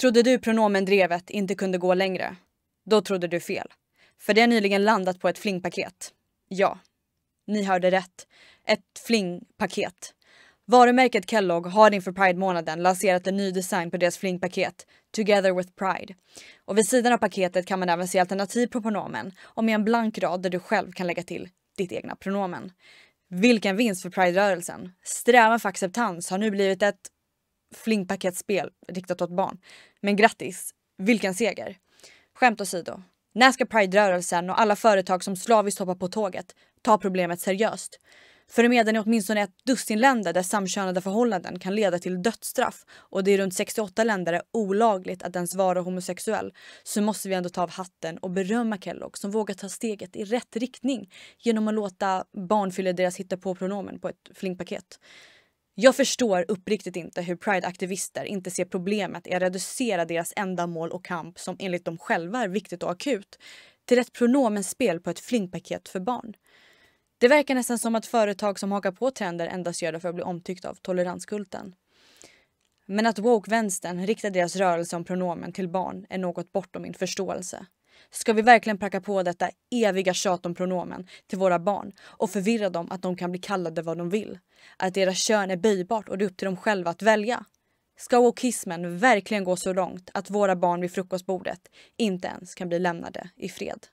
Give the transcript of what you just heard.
Trodde du pronomen drevet inte kunde gå längre? Då trodde du fel. För det har nyligen landat på ett flingpaket. Ja, ni hörde rätt. Ett flingpaket. Varumärket Kellogg har inför Pride-månaden lanserat en ny design på deras flingpaket Together with Pride. Och vid sidan av paketet kan man även se alternativ på pronomen och med en blank rad där du själv kan lägga till ditt egna pronomen. Vilken vinst för Pride-rörelsen! Strävan för acceptans har nu blivit ett flingpaketspel riktat åt barn. Men grattis, vilken seger! Skämt åsido, när ska Pride-rörelsen och alla företag som slaviskt hoppar på tåget ta problemet seriöst? För Förmedlen i åtminstone ett dussin länder där samkönade förhållanden kan leda till dödsstraff och det i runt 68 länder är olagligt att ens vara homosexuell så måste vi ändå ta av hatten och berömma Kellogg som vågar ta steget i rätt riktning genom att låta barn fylla deras hitta på pronomen på ett flingpaket. Jag förstår uppriktigt inte hur Pride-aktivister inte ser problemet i att reducera deras enda mål och kamp som enligt dem själva är viktigt och akut till ett pronomenspel på ett flingpaket för barn. Det verkar nästan som att företag som hakar på trender endast gör det för att bli omtyckta av toleranskulten. Men att woke-vänstern riktar deras rörelse om pronomen till barn är något bortom min förståelse. Ska vi verkligen pracka på detta eviga tjat om pronomen till våra barn och förvirra dem att de kan bli kallade vad de vill? Att deras kön är böjbart och det är upp till dem själva att välja? Ska wokismen verkligen gå så långt att våra barn vid frukostbordet inte ens kan bli lämnade i fred?